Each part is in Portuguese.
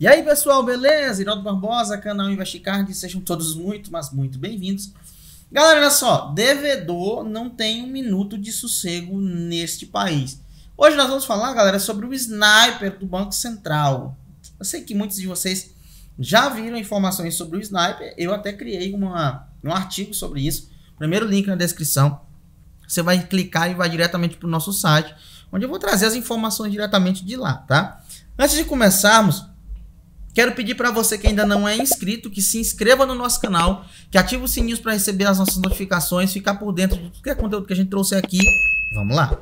E aí, pessoal, beleza? Iraldo Barbosa, canal Investicard, sejam todos muito, mas muito bem-vindos. Galera, olha só, devedor não tem um minuto de sossego neste país. Hoje nós vamos falar, galera, sobre o sniper do Banco Central. Eu sei que muitos de vocês já viram informações sobre o sniper, eu até criei uma, um artigo sobre isso. Primeiro link na descrição. Você vai clicar e vai diretamente para o nosso site, onde eu vou trazer as informações diretamente de lá, tá? Antes de começarmos, Quero pedir para você que ainda não é inscrito que se inscreva no nosso canal, que ative o sininho para receber as nossas notificações, ficar por dentro de tudo que é conteúdo que a gente trouxe aqui. Vamos lá.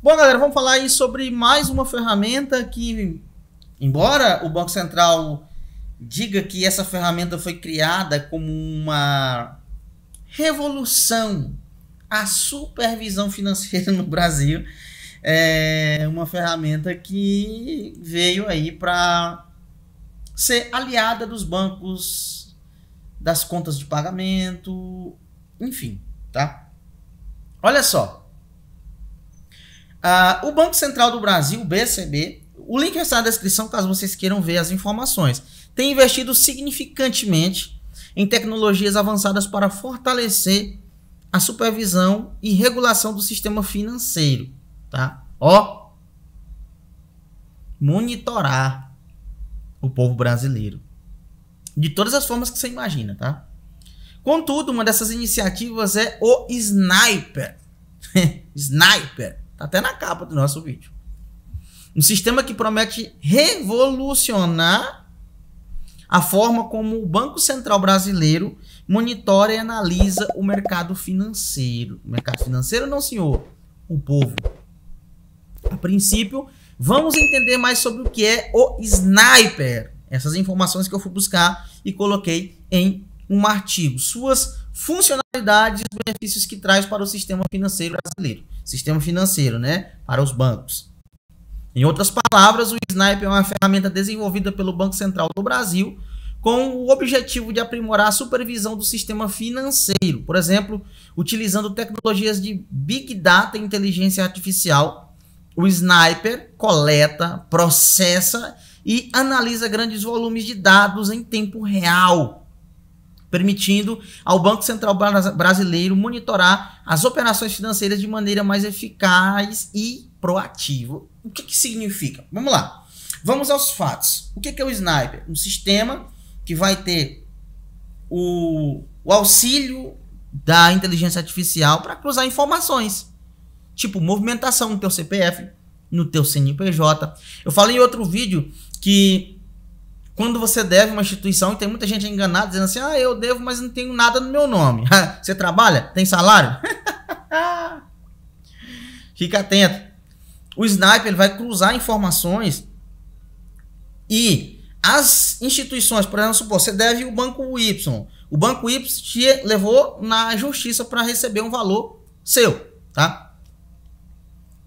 Bom, galera, vamos falar aí sobre mais uma ferramenta que, embora o Banco Central diga que essa ferramenta foi criada como uma revolução a supervisão financeira no Brasil é uma ferramenta que veio aí para ser aliada dos bancos, das contas de pagamento, enfim, tá? Olha só. Ah, o Banco Central do Brasil, o BCB, o link está na descrição caso vocês queiram ver as informações. Tem investido significantemente em tecnologias avançadas para fortalecer a supervisão e regulação do sistema financeiro, tá? Ó, monitorar o povo brasileiro de todas as formas que você imagina, tá? Contudo, uma dessas iniciativas é o Sniper. sniper, tá até na capa do nosso vídeo. Um sistema que promete revolucionar a forma como o Banco Central Brasileiro monitora e analisa o mercado financeiro. O mercado financeiro, não, senhor, o povo. A princípio, vamos entender mais sobre o que é o sniper. Essas informações que eu fui buscar e coloquei em um artigo. Suas funcionalidades e benefícios que traz para o sistema financeiro brasileiro. Sistema financeiro, né? Para os bancos. Em outras palavras, o Sniper é uma ferramenta desenvolvida pelo Banco Central do Brasil com o objetivo de aprimorar a supervisão do sistema financeiro, por exemplo, utilizando tecnologias de Big Data e inteligência artificial. O Sniper coleta, processa e analisa grandes volumes de dados em tempo real, permitindo ao Banco Central Brasileiro monitorar as operações financeiras de maneira mais eficaz e proativo. O que, que significa? Vamos lá. Vamos aos fatos. O que, que é o sniper? Um sistema que vai ter o, o auxílio da inteligência artificial para cruzar informações, tipo movimentação no teu CPF, no teu CNPJ. Eu falei em outro vídeo que quando você deve uma instituição e tem muita gente enganada dizendo assim: "Ah, eu devo, mas não tenho nada no meu nome". você trabalha? Tem salário? Fica atento. O sniper ele vai cruzar informações e as instituições, por exemplo, supor, você deve o banco Y. O banco Y te levou na justiça para receber um valor seu, tá?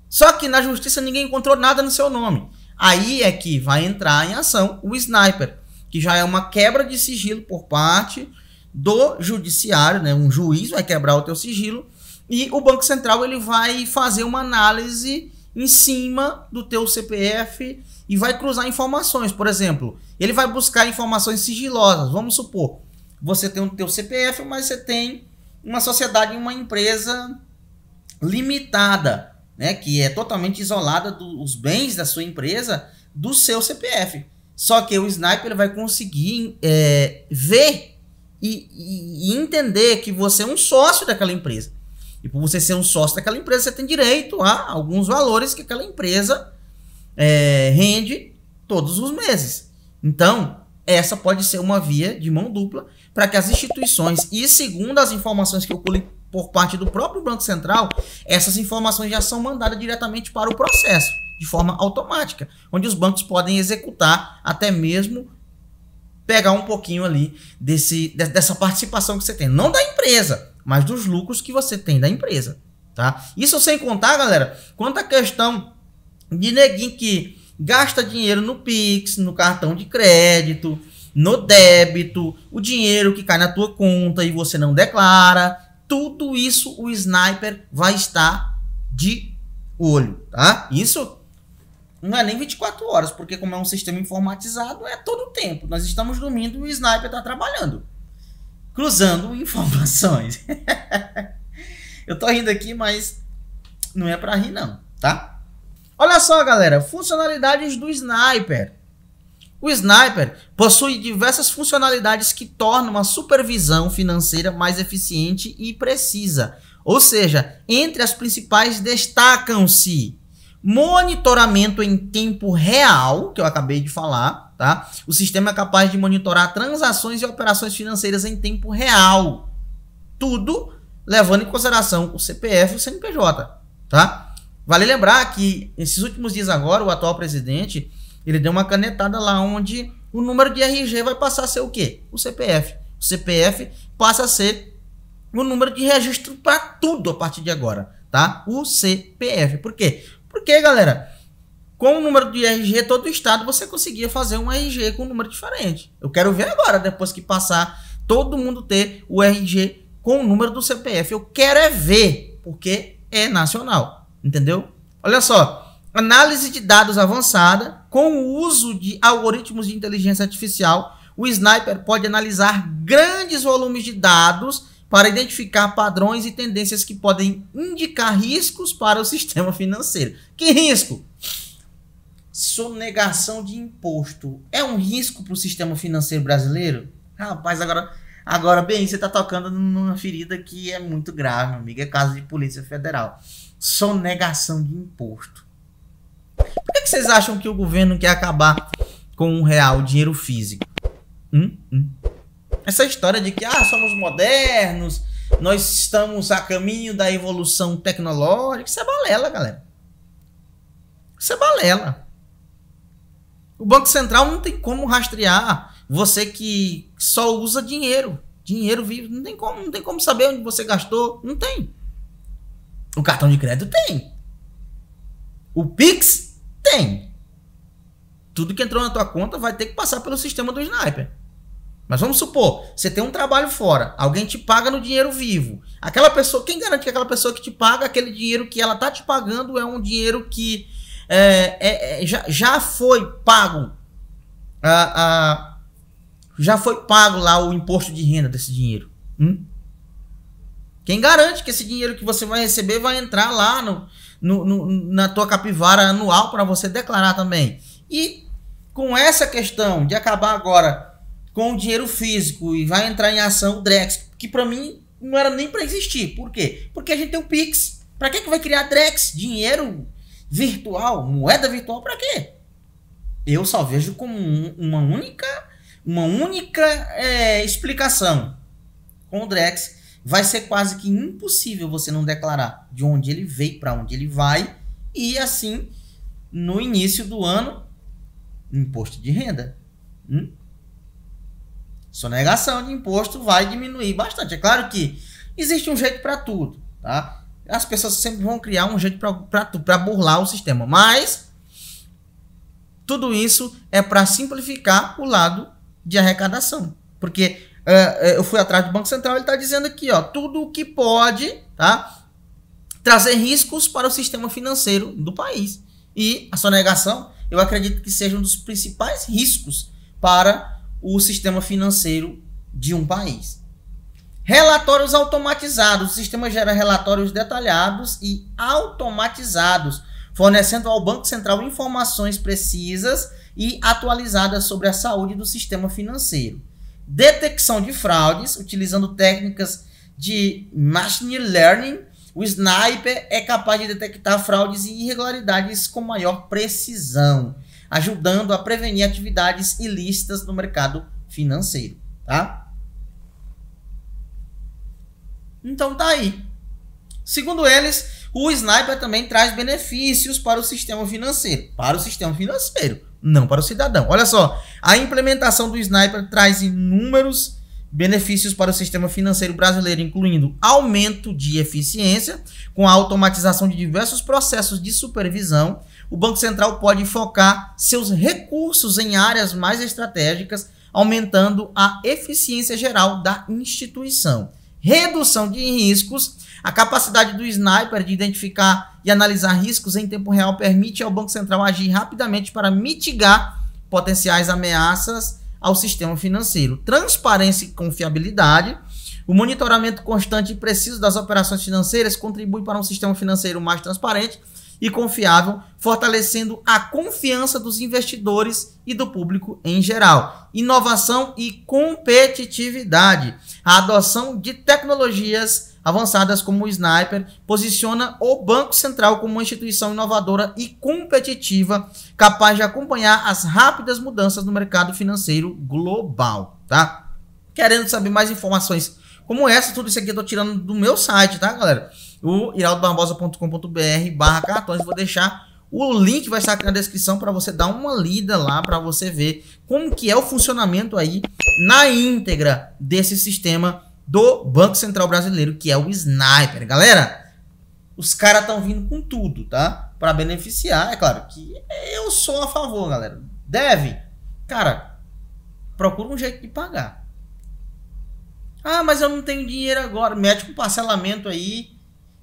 Só que na justiça ninguém encontrou nada no seu nome. Aí é que vai entrar em ação o sniper, que já é uma quebra de sigilo por parte do judiciário, né? Um juiz vai quebrar o teu sigilo e o Banco Central ele vai fazer uma análise em cima do teu CPF e vai cruzar informações. Por exemplo, ele vai buscar informações sigilosas. Vamos supor, você tem o teu CPF, mas você tem uma sociedade, uma empresa limitada, né, que é totalmente isolada dos bens da sua empresa do seu CPF. Só que o sniper vai conseguir é, ver e, e, entender que você é um sócio daquela empresa. E por você ser um sócio daquela empresa, você tem direito a alguns valores que aquela empresa é, rende todos os meses. Então, essa pode ser uma via de mão dupla para que as instituições, e segundo as informações que eu colhi por parte do próprio Banco Central, essas informações já são mandadas diretamente para o processo, de forma automática, onde os bancos podem executar até mesmo pegar um pouquinho ali desse, dessa participação que você tem. Não da empresa, mas dos lucros que você tem da empresa. Tá? Isso sem contar, galera, quanto à questão de neguinho que gasta dinheiro no Pix, no cartão de crédito, no débito, o dinheiro que cai na tua conta e você não declara. Tudo isso o sniper vai estar de olho, tá? Isso não é nem 24 horas, porque como é um sistema informatizado, é todo o tempo. Nós estamos dormindo e o sniper está trabalhando, cruzando informações. Eu tô rindo aqui, mas não é para rir não, tá? Olha só, galera, funcionalidades do sniper. O sniper possui diversas funcionalidades que tornam a supervisão financeira mais eficiente e precisa. Ou seja, entre as principais destacam-se monitoramento em tempo real, que eu acabei de falar, tá? O sistema é capaz de monitorar transações e operações financeiras em tempo real. Tudo levando em consideração o CPF e o CNPJ, tá? Vale lembrar que esses últimos dias agora o atual presidente, ele deu uma canetada lá onde o número de RG vai passar a ser o quê? O CPF. O CPF passa a ser o número de registro para tudo a partir de agora, tá? O CPF. Por quê? Porque, galera, com o número de RG todo estado, você conseguia fazer um RG com um número diferente. Eu quero ver agora, depois que passar, todo mundo ter o RG com o número do CPF. Eu quero é ver, porque é nacional. Entendeu? Olha só. Análise de dados avançada. Com o uso de algoritmos de inteligência artificial, o sniper pode analisar grandes volumes de dados para identificar padrões e tendências que podem indicar riscos para o sistema financeiro. Que risco? Sonegação de imposto é um risco para o sistema financeiro brasileiro? Rapaz, agora, agora bem, você está tocando numa ferida que é muito grave, meu amigo. É caso de Polícia Federal. Sonegação de imposto. Por que, que vocês acham que o governo quer acabar com um real, dinheiro físico? Hum, hum. Essa história de que ah, somos modernos, nós estamos a caminho da evolução tecnológica, isso é balela, galera. Isso é balela. O Banco Central não tem como rastrear você que só usa dinheiro, dinheiro vivo, não tem como, não tem como saber onde você gastou, não tem. O cartão de crédito tem. O Pix tem. Tudo que entrou na tua conta vai ter que passar pelo sistema do Sniper. Mas vamos supor, você tem um trabalho fora, alguém te paga no dinheiro vivo. Aquela pessoa, quem garante que aquela pessoa que te paga, aquele dinheiro que ela tá te pagando é um dinheiro que é, é, é, já, já foi pago a, a, já foi pago lá o imposto de renda desse dinheiro. Hum? Quem garante que esse dinheiro que você vai receber vai entrar lá no, no, no na tua capivara anual para você declarar também? E com essa questão de acabar agora com o dinheiro físico e vai entrar em ação o Drex, que para mim não era nem para existir. Por quê? Porque a gente tem o Pix. Para que que vai criar Drex? Dinheiro virtual, moeda virtual para quê? Eu só vejo como uma única uma única é, explicação. Com o Drex vai ser quase que impossível você não declarar de onde ele veio para onde ele vai e assim no início do ano imposto de renda. Hum? sonegação de imposto vai diminuir bastante. É claro que existe um jeito para tudo, tá? As pessoas sempre vão criar um jeito para burlar o sistema, mas tudo isso é para simplificar o lado de arrecadação, porque uh, eu fui atrás do Banco Central, ele está dizendo aqui, ó, tudo o que pode, tá? Trazer riscos para o sistema financeiro do país. E a sonegação, eu acredito que seja um dos principais riscos para o sistema financeiro de um país. Relatórios automatizados. O sistema gera relatórios detalhados e automatizados, fornecendo ao Banco Central informações precisas e atualizadas sobre a saúde do sistema financeiro. Detecção de fraudes, utilizando técnicas de machine learning, o sniper é capaz de detectar fraudes e irregularidades com maior precisão ajudando a prevenir atividades ilícitas no mercado financeiro, tá? Então tá aí. Segundo eles, o sniper também traz benefícios para o sistema financeiro, para o sistema financeiro, não para o cidadão. Olha só, a implementação do sniper traz inúmeros benefícios para o sistema financeiro brasileiro, incluindo aumento de eficiência, com a automatização de diversos processos de supervisão, o Banco Central pode focar seus recursos em áreas mais estratégicas, aumentando a eficiência geral da instituição. Redução de riscos, a capacidade do sniper de identificar e analisar riscos em tempo real permite ao Banco Central agir rapidamente para mitigar potenciais ameaças ao sistema financeiro. Transparência e confiabilidade. O monitoramento constante e preciso das operações financeiras contribui para um sistema financeiro mais transparente e confiável, fortalecendo a confiança dos investidores e do público em geral. Inovação e competitividade. A adoção de tecnologias avançadas como o Sniper posiciona o Banco Central como uma instituição inovadora e competitiva, capaz de acompanhar as rápidas mudanças no mercado financeiro global, tá? Querendo saber mais informações como essa, tudo isso aqui eu tô tirando do meu site, tá, galera? o iraldobarbosa.com.br barra cartões. Vou deixar o link, vai estar aqui na descrição para você dar uma lida lá, para você ver como que é o funcionamento aí na íntegra desse sistema do Banco Central Brasileiro, que é o Sniper. Galera, os caras estão vindo com tudo, tá? Para beneficiar, é claro que eu sou a favor, galera. Deve, cara, procura um jeito de pagar. Ah, mas eu não tenho dinheiro agora. Mete um parcelamento aí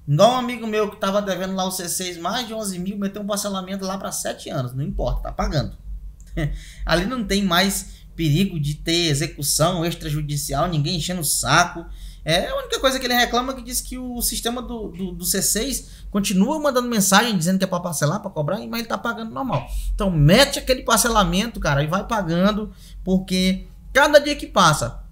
Igual um amigo meu que tava devendo lá o C6 mais de 11 mil, meteu um parcelamento lá para 7 anos, não importa, tá pagando. Ali não tem mais perigo de ter execução extrajudicial, ninguém enchendo o saco. É a única coisa que ele reclama é que diz que o sistema do, do, do C6 continua mandando mensagem dizendo que é para parcelar, para cobrar, mas ele tá pagando normal. Então mete aquele parcelamento, cara, e vai pagando, porque cada dia que passa,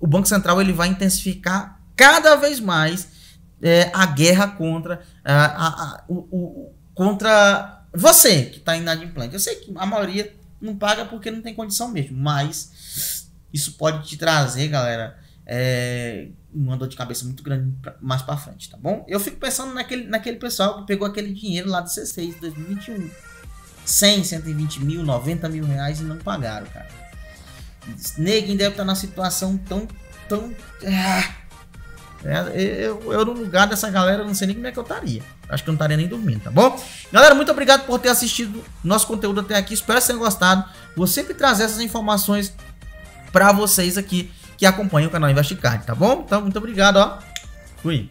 o Banco Central ele vai intensificar cada vez mais é, a guerra contra, a, a, a o, o, contra você que está inadimplente. Eu sei que a maioria não paga porque não tem condição mesmo, mas isso pode te trazer, galera, é, uma dor de cabeça muito grande pra, mais para frente, tá bom? Eu fico pensando naquele, naquele pessoal que pegou aquele dinheiro lá do C6 de 2021. 100, 120 mil, 90 mil reais e não pagaram, cara. Neguinho deve tá estar na situação tão, tão... Ah é, eu, eu, no lugar dessa galera, não sei nem como é que eu estaria. Acho que eu não estaria nem dormindo, tá bom? Galera, muito obrigado por ter assistido nosso conteúdo até aqui. Espero que tenham gostado. Vou sempre trazer essas informações para vocês aqui que acompanham o canal Investicard, tá bom? Então, muito obrigado, ó. Fui.